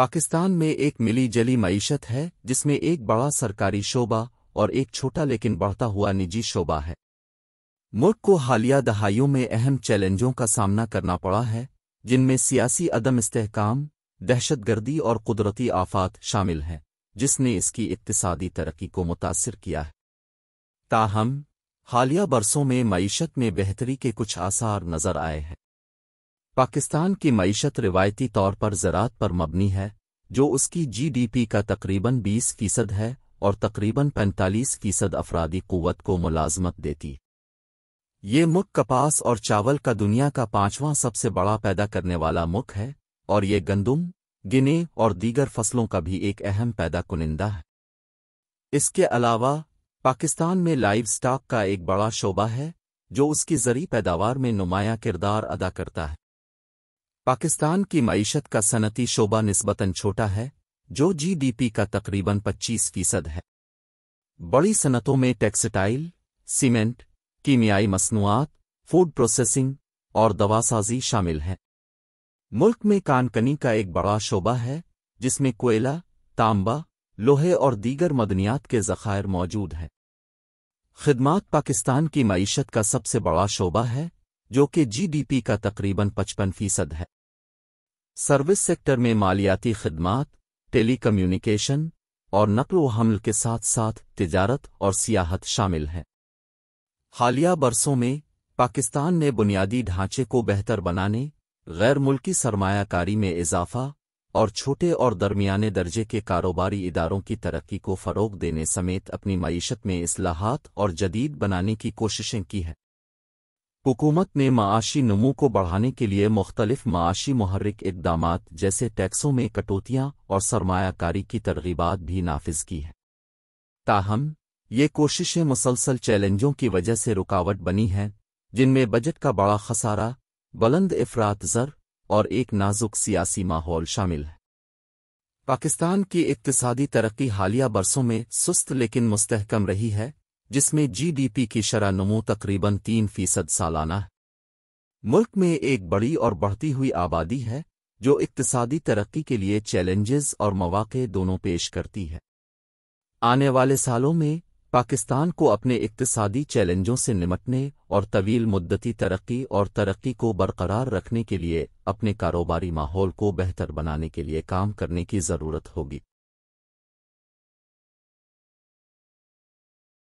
पाकिस्तान में एक मिली जली मीशत है जिसमें एक बड़ा सरकारी शोबा और एक छोटा लेकिन बढ़ता हुआ निजी शोबा है मुल्क को हालिया दहाइयों में अहम चैलेंजों का सामना करना पड़ा है जिनमें सियासी अदम इस्तेकाम दहशतगर्दी और कुदरती आफात शामिल हैं जिसने इसकी इकतसादी तरक्की को मुतासर किया है ताहम हालिया बरसों में मीशत में बेहतरी के कुछ आसार नजर आए हैं पाकिस्तान की मीशत रिवायती तौर पर ज़रात पर मबनी है जो उसकी जीडीपी का तकरीबन 20 फीसद है और तकरीबन 45 फीसद अफरादी क़वत को मुलाजमत देती ये मुल्क कपास और चावल का दुनिया का पांचवां सबसे बड़ा पैदा करने वाला मुल्क है और ये गंदुम गिने और दीगर फसलों का भी एक अहम पैदा कुनिंदा है इसके अलावा पाकिस्तान में लाइव स्टॉक का एक बड़ा शोबा है जो उसकी जरी पैदावार में नुमाया किरदार अदा करता है पाकिस्तान की मीशत का सनती शोबा नस्बता छोटा है जो जीडीपी का तकरीबन 25 फीसद है बड़ी सनतों में टेक्सटाइल सीमेंट कीमियाई मसनूआत फूड प्रोसेसिंग और दवासाजी शामिल हैं मुल्क में कानकनी का एक बड़ा शोबा है जिसमें कोयला तांबा लोहे और दीगर मदनियात के जखायर मौजूद हैं खिदमात पाकिस्तान की मीशत का सबसे बड़ा शोबा है जो कि जीडीपी का तकरीबन 55 फीसद है सर्विस सेक्टर में मालियाती खदमात टेलीकम्युनिकेशन और नकल हमल के साथ साथ तिजारत और सियाहत शामिल हैं हालिया बरसों में पाकिस्तान ने बुनियादी ढांचे को बेहतर बनाने गैर मुल्की सरमायाकारी में इजाफा और छोटे और दरमियाने दर्जे के कारोबारी इदारों की तरक्की को फ़रोग देने समेत अपनी मीशत में असलाहत और जदीद बनाने की कोशिशें की हैं हुकूमत ने माशी नमू को बढ़ाने के लिए मुख्तलिफ माशी महरक इकदाम जैसे टैक्सों में कटौतियां और सरमाकारी की तरगीबात भी नाफिज की हैं ताहम ये कोशिशें मुसलसल चैलेंजों की वजह से रुकावट बनी हैं जिनमें बजट का बड़ा खसारा बुलंद अफरात जर और एक नाजुक सियासी माहौल शामिल है पाकिस्तान की इकतसादी तरक्की हालिया बरसों में सुस्त लेकिन मुस्तहकम रही है जिसमें जीडीपी की शरह नमो तकरीबन तीन फीसद सालाना है मुल्क में एक बड़ी और बढ़ती हुई आबादी है जो इकतसादी तरक्की के लिए चैलेंजेस और मौाक़े दोनों पेश करती है आने वाले सालों में पाकिस्तान को अपने इकतसादी चैलेंजों से निमटने और तवील मुद्दती तरक्की और तरक्की को बरकरार रखने के लिए अपने कारोबारी माहौल को बेहतर बनाने के लिए काम करने की ज़रूरत होगी